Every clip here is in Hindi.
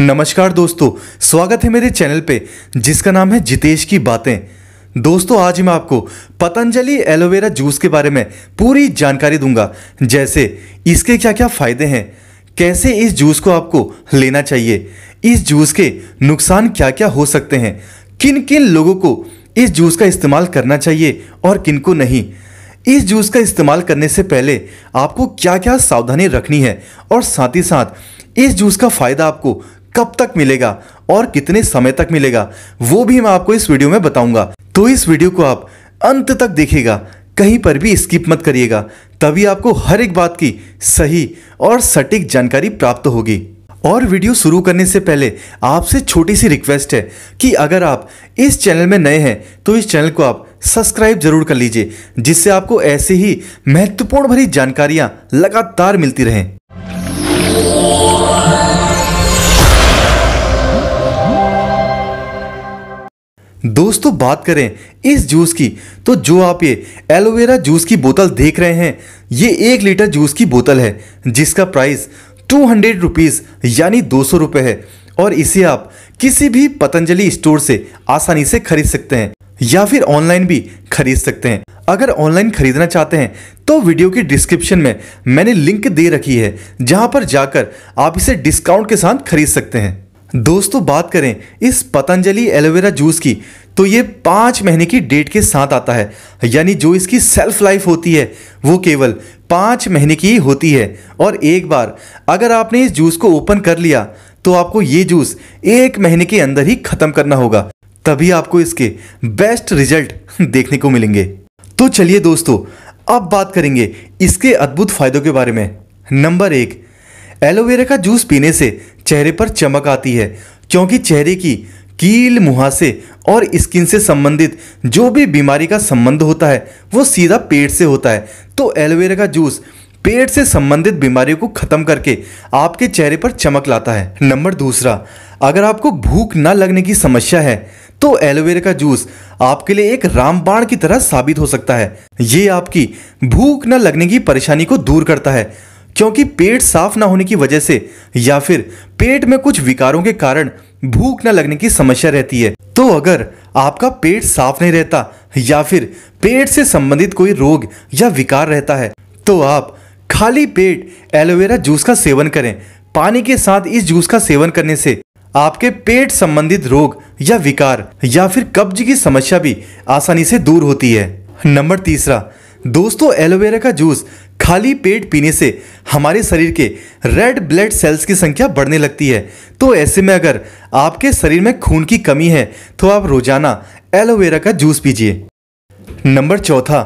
नमस्कार दोस्तों स्वागत है मेरे चैनल पे जिसका नाम है जितेश की बातें दोस्तों आज मैं आपको पतंजलि एलोवेरा जूस के बारे में पूरी जानकारी दूंगा जैसे इसके क्या क्या फ़ायदे हैं कैसे इस जूस को आपको लेना चाहिए इस जूस के नुकसान क्या क्या हो सकते हैं किन किन लोगों को इस जूस का इस्तेमाल करना चाहिए और किन को नहीं इस जूस का इस्तेमाल करने से पहले आपको क्या क्या सावधानी रखनी है और साथ ही साथ इस जूस का फ़ायदा आपको कब तक मिलेगा और कितने समय तक मिलेगा वो भी मैं आपको इस वीडियो में बताऊंगा तो इस वीडियो को आप अंत तक देखिएगा कहीं पर भी स्किप मत करिएगा तभी आपको हर एक बात की सही और सटीक जानकारी प्राप्त होगी और वीडियो शुरू करने से पहले आपसे छोटी सी रिक्वेस्ट है कि अगर आप इस चैनल में नए हैं तो इस चैनल को आप सब्सक्राइब जरूर कर लीजिए जिससे आपको ऐसे ही महत्वपूर्ण भरी जानकारियां लगातार मिलती रहें दोस्तों तो बात करें इस जूस की तो जो आप ये एलोवेरा जूस की बोतल देख रहे हैं ये एक लीटर जूस की बोतल है जिसका प्राइस टू हंड्रेड रुपीज़ यानी दो सौ रुपये है और इसे आप किसी भी पतंजलि स्टोर से आसानी से खरीद सकते हैं या फिर ऑनलाइन भी खरीद सकते हैं अगर ऑनलाइन खरीदना चाहते हैं तो वीडियो की डिस्क्रिप्शन में मैंने लिंक दे रखी है जहां पर जाकर आप इसे डिस्काउंट के साथ खरीद सकते हैं दोस्तों बात करें इस पतंजलि एलोवेरा जूस की तो ये पाँच महीने की डेट के साथ आता है यानी जो इसकी सेल्फ लाइफ होती है वो केवल पाँच महीने की होती है और एक बार अगर आपने इस जूस को ओपन कर लिया तो आपको ये जूस एक महीने के अंदर ही ख़त्म करना होगा तभी आपको इसके बेस्ट रिजल्ट देखने को मिलेंगे तो चलिए दोस्तों अब बात करेंगे इसके अद्भुत फायदों के बारे में नंबर एक एलोवेरा का जूस पीने से चेहरे पर चमक आती है क्योंकि चेहरे की कील मुहासे और स्किन से संबंधित जो भी बीमारी का संबंध होता है वो सीधा पेट से होता है तो एलोवेरा का जूस पेट से संबंधित बीमारियों को खत्म करके आपके चेहरे पर चमक लाता है नंबर दूसरा अगर आपको भूख ना लगने की समस्या है तो एलोवेरा का जूस आपके लिए एक रामबाण की तरह साबित हो सकता है ये आपकी भूख न लगने की परेशानी को दूर करता है क्योंकि पेट साफ ना होने की वजह से या फिर पेट में कुछ विकारों के कारण भूख न लगने की समस्या रहती है तो अगर आपका पेट साफ नहीं रहता या फिर पेट से संबंधित कोई रोग या विकार रहता है तो आप खाली पेट एलोवेरा जूस का सेवन करें पानी के साथ इस जूस का सेवन करने से आपके पेट संबंधित रोग या विकार या फिर कब्ज की समस्या भी आसानी से दूर होती है नंबर तीसरा दोस्तों एलोवेरा का जूस खाली पेट पीने से हमारे शरीर के रेड ब्लड सेल्स की संख्या बढ़ने लगती है तो ऐसे में अगर आपके शरीर में खून की कमी है तो आप रोजाना एलोवेरा का जूस पीजिए नंबर चौथा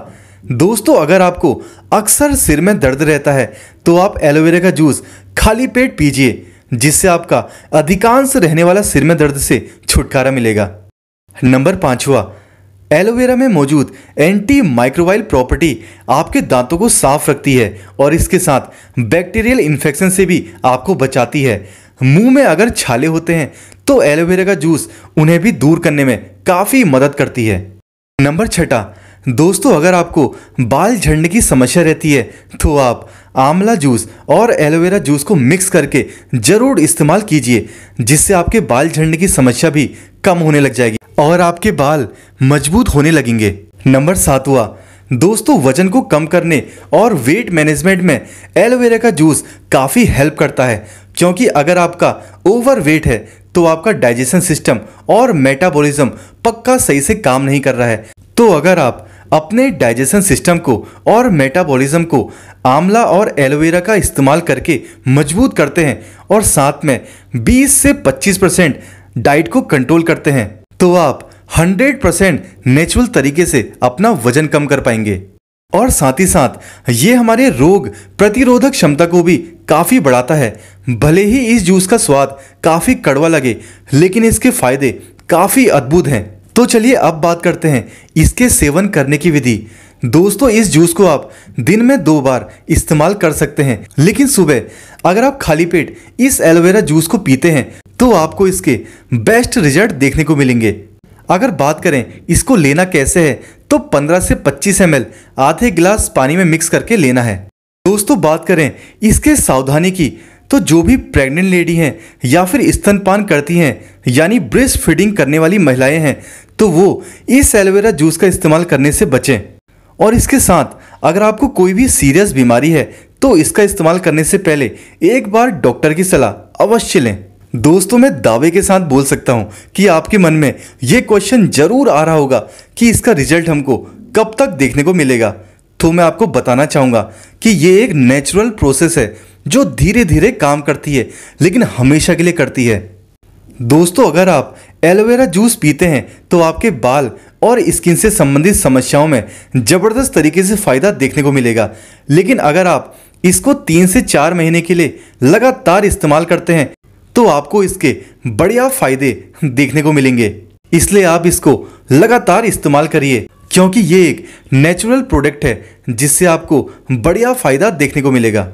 दोस्तों अगर आपको अक्सर सिर में दर्द रहता है तो आप एलोवेरा का जूस खाली पेट पीजिए जिससे आपका अधिकांश रहने वाला सिर में दर्द से छुटकारा मिलेगा नंबर पांचवा एलोवेरा में मौजूद एंटी माइक्रोवाइल प्रॉपर्टी आपके दांतों को साफ रखती है और इसके साथ बैक्टीरियल इन्फेक्शन से भी आपको बचाती है मुंह में अगर छाले होते हैं तो एलोवेरा का जूस उन्हें भी दूर करने में काफ़ी मदद करती है नंबर छठा दोस्तों अगर आपको बाल झड़ने की समस्या रहती है तो आप आंवला जूस और एलोवेरा जूस को मिक्स करके ज़रूर इस्तेमाल कीजिए जिससे आपके बाल झड़ने की समस्या भी कम होने लग जाएगी और आपके बाल मजबूत होने लगेंगे नंबर सातवा दोस्तों वजन को कम करने और वेट मैनेजमेंट में एलोवेरा का जूस काफ़ी हेल्प करता है क्योंकि अगर आपका ओवर वेट है तो आपका डाइजेशन सिस्टम और मेटाबॉलिज्म पक्का सही से काम नहीं कर रहा है तो अगर आप अपने डाइजेशन सिस्टम को और मेटाबॉलिज्म को आंवला और एलोवेरा का इस्तेमाल करके मजबूत करते हैं और साथ में 20 से 25 परसेंट डाइट को कंट्रोल करते हैं तो आप 100% नेचुरल तरीके से अपना वजन कम कर पाएंगे और साथ ही साथ ये हमारे रोग प्रतिरोधक क्षमता को भी काफ़ी बढ़ाता है भले ही इस जूस का स्वाद काफ़ी कड़वा लगे लेकिन इसके फायदे काफ़ी अद्भुत हैं तो चलिए अब बात करते हैं इसके सेवन करने की विधि दोस्तों इस जूस को आप दिन में दो बार इस्तेमाल कर सकते हैं लेकिन सुबह अगर आप खाली पेट इस एलोवेरा जूस को पीते हैं तो आपको इसके बेस्ट रिजल्ट देखने को मिलेंगे अगर बात करें इसको लेना कैसे है तो 15 से 25 एम आधे गिलास पानी में मिक्स करके लेना है दोस्तों बात करें इसके सावधानी की तो जो भी प्रेग्नेंट लेडी हैं या फिर स्तनपान करती हैं यानी ब्रेस्ट फीडिंग करने वाली महिलाएं हैं तो वो इस एलोवेरा जूस का इस्तेमाल करने से बचें और इसके साथ अगर आपको कोई भी सीरियस बीमारी है तो इसका इस्तेमाल करने से पहले एक बार डॉक्टर की सलाह अवश्य लें दोस्तों मैं दावे के साथ बोल सकता हूँ कि आपके मन में ये क्वेश्चन जरूर आ रहा होगा कि इसका रिजल्ट हमको कब तक देखने को मिलेगा तो मैं आपको बताना चाहूँगा कि ये एक नेचुरल प्रोसेस है जो धीरे धीरे काम करती है लेकिन हमेशा के लिए करती है दोस्तों अगर आप एलोवेरा जूस पीते हैं तो आपके बाल और स्किन से संबंधित समस्याओं में ज़बरदस्त तरीके से फ़ायदा देखने को मिलेगा लेकिन अगर आप इसको तीन से चार महीने के लिए लगातार इस्तेमाल करते हैं तो आपको इसके बढ़िया फायदे देखने को मिलेंगे इसलिए आप इसको लगातार इस्तेमाल करिए क्योंकि ये एक नेचुरल प्रोडक्ट है जिससे आपको बढ़िया फायदा देखने को मिलेगा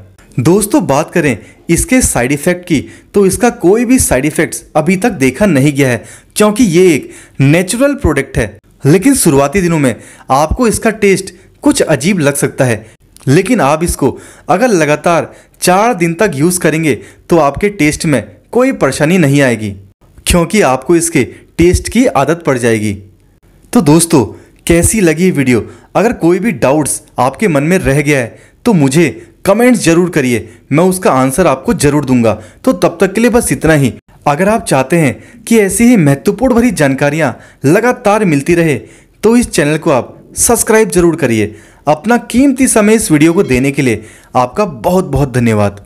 दोस्तों बात करें इसके साइड इफ़ेक्ट की तो इसका कोई भी साइड इफ़ेक्ट्स अभी तक देखा नहीं गया है क्योंकि ये एक नेचुरल प्रोडक्ट है लेकिन शुरुआती दिनों में आपको इसका टेस्ट कुछ अजीब लग सकता है लेकिन आप इसको अगर लगातार चार दिन तक यूज़ करेंगे तो आपके टेस्ट में कोई परेशानी नहीं आएगी क्योंकि आपको इसके टेस्ट की आदत पड़ जाएगी तो दोस्तों कैसी लगी वीडियो अगर कोई भी डाउट्स आपके मन में रह गया है तो मुझे कमेंट्स जरूर करिए मैं उसका आंसर आपको जरूर दूंगा तो तब तक के लिए बस इतना ही अगर आप चाहते हैं कि ऐसी ही महत्वपूर्ण भरी जानकारियाँ लगातार मिलती रहे तो इस चैनल को आप सब्सक्राइब जरूर करिए अपना कीमती समय इस वीडियो को देने के लिए आपका बहुत बहुत धन्यवाद